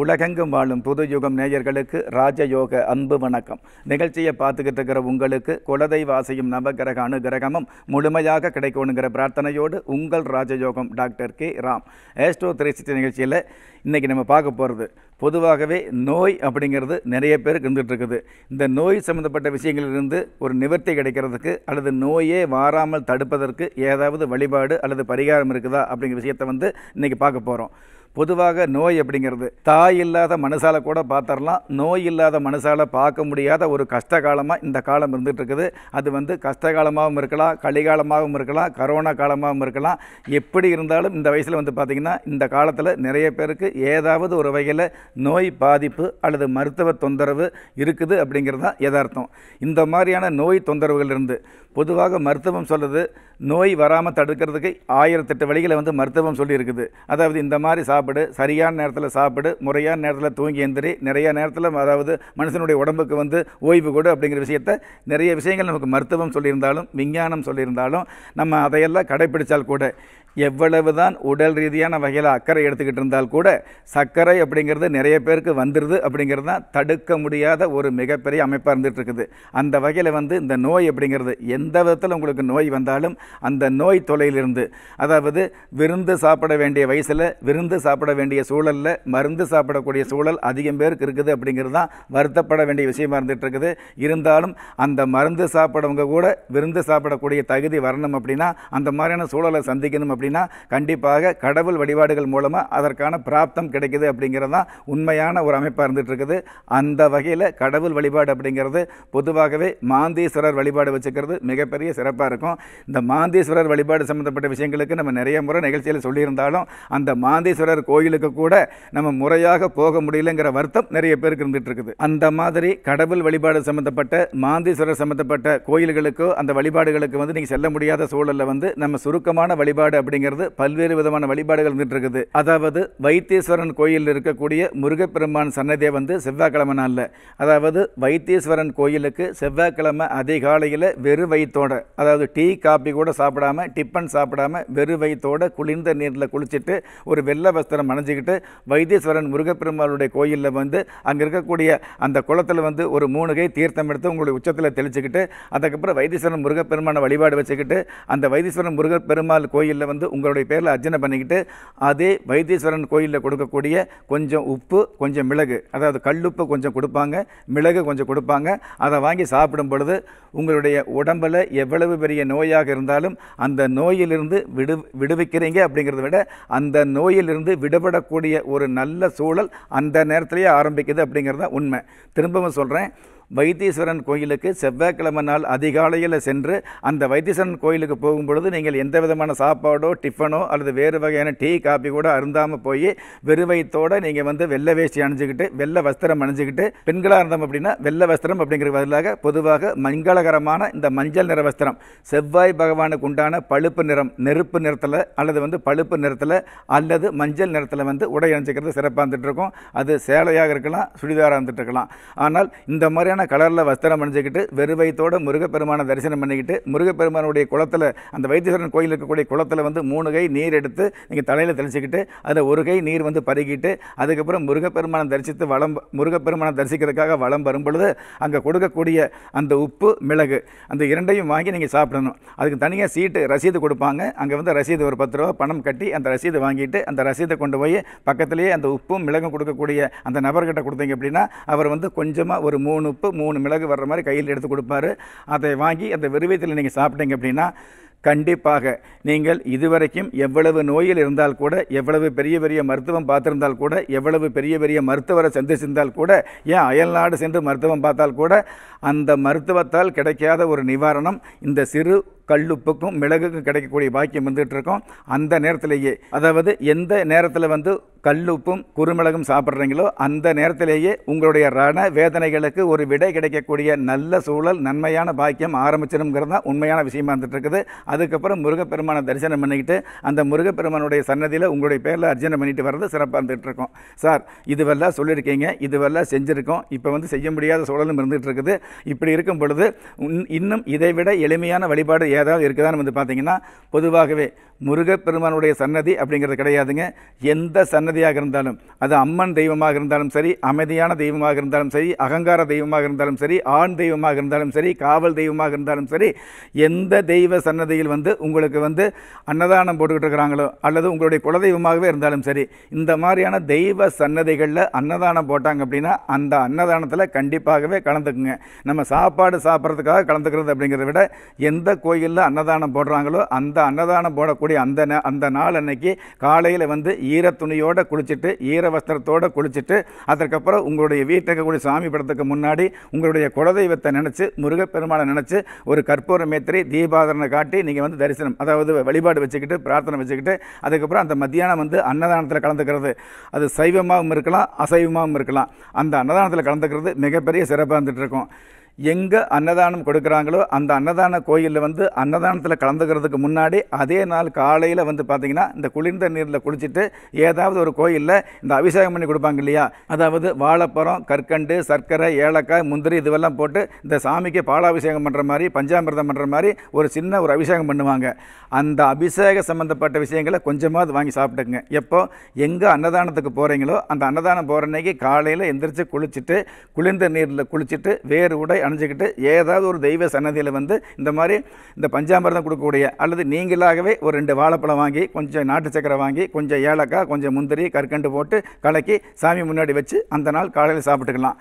உலகெங்கும் வாழும் புது யுகம் நேயர்களுக்கு ராஜயோக அன்பு வணக்கம் நிகழ்ச்சியை பார்த்துக்கிட்டு இருக்கிற உங்களுக்கு குலதெய்வாசையும் நவகிரக அனுகிரகமும் முழுமையாக கிடைக்கணுங்கிற பிரார்த்தனையோடு உங்கள் ராஜயோகம் டாக்டர் கே ராம் ஏஸ்டோ திரைச்சிட்டு நிகழ்ச்சியில் இன்றைக்கி நம்ம பார்க்க போகிறது பொதுவாகவே நோய் அப்படிங்கிறது நிறைய பேருக்கு இருந்துகிட்ருக்குது இந்த நோய் சம்மந்தப்பட்ட விஷயங்களிலிருந்து ஒரு நிவர்த்தி கிடைக்கிறதுக்கு அல்லது நோயே வாராமல் தடுப்பதற்கு ஏதாவது வழிபாடு அல்லது பரிகாரம் இருக்குதா அப்படிங்கிற விஷயத்தை வந்து இன்றைக்கி பார்க்க போகிறோம் பொதுவாக நோய் அப்படிங்கிறது தாய் இல்லாத மனுஷால கூட பார்த்துடலாம் நோய் இல்லாத மனுஷால பார்க்க முடியாத ஒரு கஷ்ட காலமாக இந்த காலம் இருந்துகிட்டு இருக்குது அது வந்து கஷ்ட காலமாகவும் இருக்கலாம் கலிகாலமாகவும் இருக்கலாம் கரோனா காலமாகவும் இருக்கலாம் எப்படி இருந்தாலும் இந்த வயசில் வந்து பார்த்திங்கன்னா இந்த காலத்தில் நிறைய பேருக்கு ஏதாவது ஒரு வகையில் நோய் பாதிப்பு அல்லது மருத்துவ தொந்தரவு இருக்குது அப்படிங்கிறது தான் யதார்த்தம் இந்த மாதிரியான நோய் தொந்தரவுகள் இருந்து பொதுவாக மருத்துவம் சொல்லுது நோய் வராமல் தடுக்கிறதுக்கு ஆயிரத்தெட்டு வழிகளை வந்து மருத்துவம் சொல்லியிருக்குது அதாவது இந்த மாதிரி சாப்பிடு சரியான நேரத்தில் சாப்பிடு முறையான நேரத்தில் தூங்கி எந்திரி நிறைய நேரத்தில் அதாவது மனுஷனுடைய உடம்புக்கு வந்து ஓய்வு கொடு அப்படிங்கிற விஷயத்த நிறைய விஷயங்கள் நமக்கு மருத்துவம் சொல்லியிருந்தாலும் விஞ்ஞானம் சொல்லியிருந்தாலும் நம்ம அதையெல்லாம் கடைப்பிடித்தால் கூட எவ்வளவுதான் உடல் ரீதியான வகையில் அக்கறை எடுத்துக்கிட்டு இருந்தால் கூட சர்க்கரை அப்படிங்கிறது நிறைய பேருக்கு வந்துடுது அப்படிங்கிறது தான் தடுக்க முடியாத ஒரு மிகப்பெரிய அமைப்பாக இருந்துகிட்டு இருக்குது அந்த வகையில் வந்து இந்த நோய் அப்படிங்கிறது எந்த விதத்தில் உங்களுக்கு நோய் வந்தாலும் அந்த நோய் தொலையிலிருந்து அதாவது விருந்து சாப்பிட வேண்டிய வயசில் விருந்து சாப்பிட வேண்டிய சூழலில் மருந்து சாப்பிடக்கூடிய சூழல் அதிகம் பேருக்கு இருக்குது அப்படிங்கிறது தான் வருத்தப்பட வேண்டிய விஷயமாக இருந்துகிட்டு இருக்குது இருந்தாலும் அந்த மருந்து சாப்பிடவங்க கூட விருந்து சாப்பிடக்கூடிய தகுதி வரணும் அப்படின்னா அந்த மாதிரியான சூழலை சந்திக்கணும் அப்படின்னு அப்படின்னா கண்டிப்பாக கடவுள் வழிபாடுகள் மூலமாக அதற்கான பிராப்தம் கிடைக்குது அப்படிங்கிறது தான் உண்மையான ஒரு அமைப்பாக இருந்துகிட்டு இருக்குது அந்த வகையில் கடவுள் வழிபாடு அப்படிங்கிறது பொதுவாகவே மாந்தீஸ்வரர் வழிபாடு வச்சுக்கிறது மிகப்பெரிய சிறப்பாக இருக்கும் இந்த மாந்தீஸ்வரர் வழிபாடு சம்மந்தப்பட்ட விஷயங்களுக்கு நம்ம நிறைய முறை நிகழ்ச்சியில் சொல்லியிருந்தாலும் அந்த மாந்தீஸ்வரர் கோயிலுக்கு கூட நம்ம முறையாக போக முடியலங்கிற வருத்தம் நிறைய பேருக்கு இருந்துகிட்டு இருக்குது அந்த மாதிரி கடவுள் வழிபாடு சம்மந்தப்பட்ட மாந்தீஸ்வரர் சம்மந்தப்பட்ட கோயில்களுக்கோ அந்த வழிபாடுகளுக்கு வந்து நீங்கள் செல்ல முடியாத சூழலில் வந்து நம்ம சுருக்கமான வழிபாடு அப்படிங்கிறது பல்வேறு விதமான வழிபாடுகள் இருந்துட்டு இருக்குது அதாவது வைத்தீஸ்வரன் கோயிலில் இருக்கக்கூடிய முருகப்பெருமான் சன்னதியை வந்து செவ்வாய்க்கிழமை நாளில் அதாவது வைத்தீஸ்வரன் கோயிலுக்கு செவ்வாய்க்கிழமை அதிகாலையில் வெறு வயிற்றோட அதாவது டீ காப்பி கூட சாப்பிடாம டிஃபன் சாப்பிடாம வெறு வயிற்றோட குளிர்ந்த நீரில் குளிச்சுட்டு ஒரு வெள்ளை வஸ்திரம் அணைஞ்சிக்கிட்டு வைத்தீஸ்வரன் முருகப்பெருமானுடைய கோயிலில் வந்து அங்கே இருக்கக்கூடிய அந்த குளத்தில் வந்து ஒரு மூணு கை தீர்த்தம் எடுத்து உங்களுடைய உச்சத்தில் தெளிச்சுக்கிட்டு அதுக்கப்புறம் வைத்தீஸ்வரன் முருகப்பெருமான வழிபாடு வச்சுக்கிட்டு அந்த வைத்தீஸ்வரன் முருகப்பெருமாள் கோயிலில் வந்து வந்து உங்களுடைய பேரில் அர்ச்சனை பண்ணிக்கிட்டு அதே வைத்தீஸ்வரன் கோயிலில் கொடுக்கக்கூடிய கொஞ்சம் உப்பு கொஞ்சம் மிளகு அதாவது கல்லுப்பு கொஞ்சம் கொடுப்பாங்க மிளகு கொஞ்சம் கொடுப்பாங்க அதை வாங்கி சாப்பிடும் பொழுது உங்களுடைய உடம்பில் எவ்வளவு பெரிய நோயாக இருந்தாலும் அந்த நோயிலிருந்து விடு விடுவிக்கிறீங்க அப்படிங்கிறத விட அந்த நோயிலிருந்து விடுபடக்கூடிய ஒரு நல்ல சூழல் அந்த நேரத்திலேயே ஆரம்பிக்குது அப்படிங்கிறது தான் உண்மை திரும்பவும் சொல்கிறேன் வைத்தீஸ்வரன் கோயிலுக்கு செவ்வாய்க்கிழமை நாள் அதிகாலையில் சென்று அந்த வைத்தீஸ்வரன் கோயிலுக்கு போகும் பொழுது நீங்கள் எந்த விதமான சாப்பாடோ டிஃபனோ அல்லது வேறு வகையான டீ காப்பி கூட அருந்தாமல் போய் வெறுவைத்தோடு நீங்கள் வந்து வெள்ளை வேஷ்டி அணிஞ்சிக்கிட்டு வெள்ளை வஸ்திரம் அணிஞ்சிக்கிட்டு பெண்களாக இருந்தோம் அப்படின்னா வெள்ளை வஸ்திரம் அப்படிங்கிற பதிலாக பொதுவாக மங்களகரமான இந்த மஞ்சள் நிற வஸ்திரம் செவ்வாய் பகவானுக்கு உண்டான பழுப்பு நிறம் நெருப்பு நிறத்தில் அல்லது வந்து பழுப்பு நிறத்தில் அல்லது மஞ்சள் நிறத்தில் வந்து உடை அணிஞ்சிக்கிறது சிறப்பாக இருந்துகிட்ருக்கும் அது சேலையாக இருக்கலாம் சுடிதாராக இருந்துகிட்டு இருக்கலாம் ஆனால் இந்த மாதிரியான அழகான கலரில் வஸ்திரம் அணிஞ்சிக்கிட்டு வெறுவைத்தோடு முருகப்பெருமானை தரிசனம் பண்ணிக்கிட்டு முருகப்பெருமானுடைய குளத்தில் அந்த வைத்தீஸ்வரன் கோயில் இருக்கக்கூடிய குளத்தில் வந்து மூணு கை நீர் எடுத்து நீங்கள் தலையில் தெளிச்சிக்கிட்டு அதில் ஒரு கை நீர் வந்து பருகிட்டு அதுக்கப்புறம் முருகப்பெருமானை தரிசித்து வளம் முருகப்பெருமானை தரிசிக்கிறதுக்காக வளம் வரும் பொழுது அங்கே கொடுக்கக்கூடிய அந்த உப்பு மிளகு அந்த இரண்டையும் வாங்கி நீங்கள் சாப்பிடணும் அதுக்கு தனியாக சீட்டு ரசீது கொடுப்பாங்க அங்கே வந்து ரசீது ஒரு பத்து ரூபா பணம் கட்டி அந்த ரசீது வாங்கிட்டு அந்த ரசீதை கொண்டு போய் பக்கத்துலேயே அந்த உப்பும் மிளகும் கொடுக்கக்கூடிய அந்த நபர்கிட்ட கொடுத்தீங்க அப்படின்னா அவர் வந்து கொஞ்சமாக ஒரு மூணு உப்பு மூணு மிளகு வர்ற மாதிரி கையில் எடுத்து கொடுப்பாரு அதை வாங்கி அந்த வெறுவயத்தில் நீங்கள் சாப்பிட்டீங்க அப்படின்னா கண்டிப்பாக நீங்கள் இதுவரைக்கும் எவ்வளவு நோயில் இருந்தால் கூட எவ்வளவு பெரிய பெரிய மருத்துவம் பார்த்திருந்தால் கூட எவ்வளவு பெரிய பெரிய மருத்துவரை சந்திச்சிருந்தால் கூட ஏன் அயல்நாடு சென்று மருத்துவம் பார்த்தால் கூட அந்த மருத்துவத்தால் கிடைக்காத ஒரு நிவாரணம் இந்த சிறு கல்லுப்புக்கும் மிளகுக்கும் கிடைக்கக்கூடிய பாக்கியம் வந்துகிட்ருக்கோம் அந்த நேரத்திலேயே அதாவது எந்த நேரத்தில் வந்து கல்லுப்பும் குறுமிளகும் சாப்பிட்றீங்களோ அந்த நேரத்திலேயே உங்களுடைய ரண வேதனைகளுக்கு ஒரு விடை கிடைக்கக்கூடிய நல்ல சூழல் நன்மையான பாக்கியம் ஆரம்பிச்சிருங்கிறது தான் உண்மையான விஷயமா இருக்குது அதுக்கப்புறம் முருகப்பெருமானை தரிசனம் பண்ணிக்கிட்டு அந்த முருகப்பெருமானுடைய சன்னதியில் உங்களுடைய பேரில் அர்ஜனை பண்ணிட்டு வர்றது சிறப்பாக இருக்கோம் சார் இதுவெல்லாம் சொல்லியிருக்கீங்க இதுவெல்லாம் செஞ்சுருக்கோம் இப்போ வந்து செய்ய முடியாத சூழலும் இருந்துகிட்டு இருக்குது இப்படி இருக்கும் பொழுது இன்னும் இதைவிட எளிமையான வழிபாடு ஏதாவது இருக்குதான் வந்து பார்த்தீங்கன்னா பொதுவாகவே முருகப்பெருமானுடைய சன்னதி அப்படிங்கிறது கிடையாதுங்க எந்த சன்னதியாக இருந்தாலும் அது அம்மன் தெய்வமாக இருந்தாலும் சரி அமைதியான தெய்வமாக இருந்தாலும் சரி அகங்கார தெய்வமாக இருந்தாலும் சரி ஆண் தெய்வமாக இருந்தாலும் சரி காவல் தெய்வமாக இருந்தாலும் சரி எந்த தெய்வ சன்னதியில் வந்து உங்களுக்கு வந்து அன்னதானம் போட்டுக்கிட்டு இருக்கிறாங்களோ அல்லது உங்களுடைய குலதெய்வமாகவே இருந்தாலும் சரி இந்த மாதிரியான தெய்வ சன்னதிகளில் அன்னதானம் போட்டாங்க அப்படின்னா அந்த அன்னதானத்தில் கண்டிப்பாகவே கலந்துக்குங்க நம்ம சாப்பாடு சாப்பிட்றதுக்காக கலந்துக்கிறது அப்படிங்கிறத விட எந்த கோயில் கோயிலில் அன்னதானம் போடுறாங்களோ அந்த அன்னதானம் போடக்கூடிய அந்த அந்த நாள் அன்னைக்கு காலையில் வந்து ஈர துணியோடு குளிச்சுட்டு ஈர வஸ்திரத்தோடு குளிச்சுட்டு அதற்கப்புறம் உங்களுடைய வீட்டுக்கு கூடிய சாமி படத்துக்கு முன்னாடி உங்களுடைய குலதெய்வத்தை நினச்சி முருகப்பெருமானை நினச்சி ஒரு கற்பூர மேத்திரி தீபாதரனை காட்டி நீங்கள் வந்து தரிசனம் அதாவது வழிபாடு வச்சுக்கிட்டு பிரார்த்தனை வச்சுக்கிட்டு அதுக்கப்புறம் அந்த மத்தியானம் வந்து அன்னதானத்தில் கலந்துக்கிறது அது சைவமாகவும் இருக்கலாம் அசைவமாகவும் இருக்கலாம் அந்த அன்னதானத்தில் கலந்துக்கிறது மிகப்பெரிய சிறப்பாக இருக்கும் எங்கே அன்னதானம் கொடுக்குறாங்களோ அந்த அன்னதான கோயிலில் வந்து அன்னதானத்தில் கலந்துக்கிறதுக்கு முன்னாடி அதே நாள் காலையில் வந்து பார்த்திங்கன்னா இந்த குளிர்ந்த நீரில் குளிச்சுட்டு ஏதாவது ஒரு கோயிலில் இந்த அபிஷேகம் பண்ணி கொடுப்பாங்க இல்லையா அதாவது வாழைப்பரம் கற்கண்டு சர்க்கரை ஏலக்காய் முந்திரி இதுவெல்லாம் போட்டு இந்த சாமிக்கு பாலாபிஷேகம் பண்ணுற மாதிரி பஞ்சாமிரதம் பண்ணுற மாதிரி ஒரு சின்ன ஒரு அபிஷேகம் பண்ணுவாங்க அந்த அபிஷேக சம்மந்தப்பட்ட விஷயங்களை கொஞ்சமாவது வாங்கி சாப்பிட்டுங்க எப்போ எங்கே அன்னதானத்துக்கு போகிறீங்களோ அந்த அன்னதானம் போகிற அன்னைக்கு காலையில் எந்திரிச்சு குளிச்சுட்டு குளிர்ந்த நீரில் குளிச்சுட்டு வேறு உடை அணிஞ்சிக்கிட்டு ஏதாவது ஒரு தெய்வ சன்னதியில் வந்து இந்த மாதிரி இந்த பஞ்சாமிரதம் கொடுக்கக்கூடிய அல்லது நீங்களாகவே ஒரு ரெண்டு வாழைப்பழம் வாங்கி கொஞ்சம் நாட்டு சக்கரை வாங்கி கொஞ்சம் ஏலக்காய் கொஞ்சம் முந்திரி கற்கண்டு போட்டு கலக்கி சாமி முன்னாடி வச்சு அந்த நாள் காலையில் சாப்பிட்டுக்கலாம்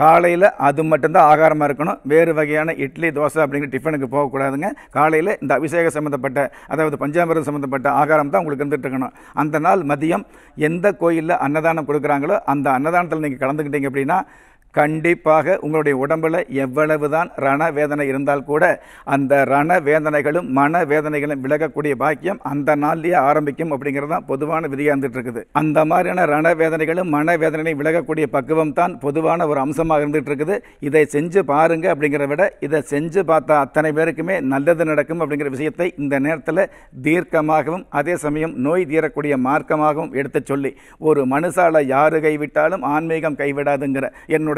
காலையில் அது மட்டும்தான் ஆகாரமாக இருக்கணும் வேறு வகையான இட்லி தோசை அப்படிங்கிற டிஃபனுக்கு போகக்கூடாதுங்க காலையில் இந்த அபிஷேக சம்மந்தப்பட்ட அதாவது பஞ்சாமிரதம் சம்மந்தப்பட்ட ஆகாரம் தான் உங்களுக்கு இருந்துகிட்டு இருக்கணும் அந்த நாள் மதியம் எந்த கோயிலில் அன்னதானம் கொடுக்குறாங்களோ அந்த அன்னதானத்தில் நீங்கள் கலந்துக்கிட்டீங்க அப்படின்னா கண்டிப்பாக உங்களுடைய உடம்பில் எவ்வளவு தான் ரண வேதனை இருந்தால் கூட அந்த ரண வேதனைகளும் மன வேதனைகளும் விலகக்கூடிய பாக்கியம் அந்த நாள்லேயே ஆரம்பிக்கும் அப்படிங்கிறது தான் பொதுவான விதியாக இருந்துட்டு இருக்குது அந்த மாதிரியான ரண வேதனைகளும் மன வேதனை விலகக்கூடிய பக்குவம் தான் பொதுவான ஒரு அம்சமாக இருந்துகிட்ருக்குது இருக்குது இதை செஞ்சு பாருங்க அப்படிங்கிற விட இதை செஞ்சு பார்த்தா அத்தனை பேருக்குமே நல்லது நடக்கும் அப்படிங்கிற விஷயத்தை இந்த நேரத்தில் தீர்க்கமாகவும் அதே சமயம் நோய் தீரக்கூடிய மார்க்கமாகவும் எடுத்து சொல்லி ஒரு மனுஷால யாரு கைவிட்டாலும் ஆன்மீகம் கைவிடாதுங்கிற என்னுடைய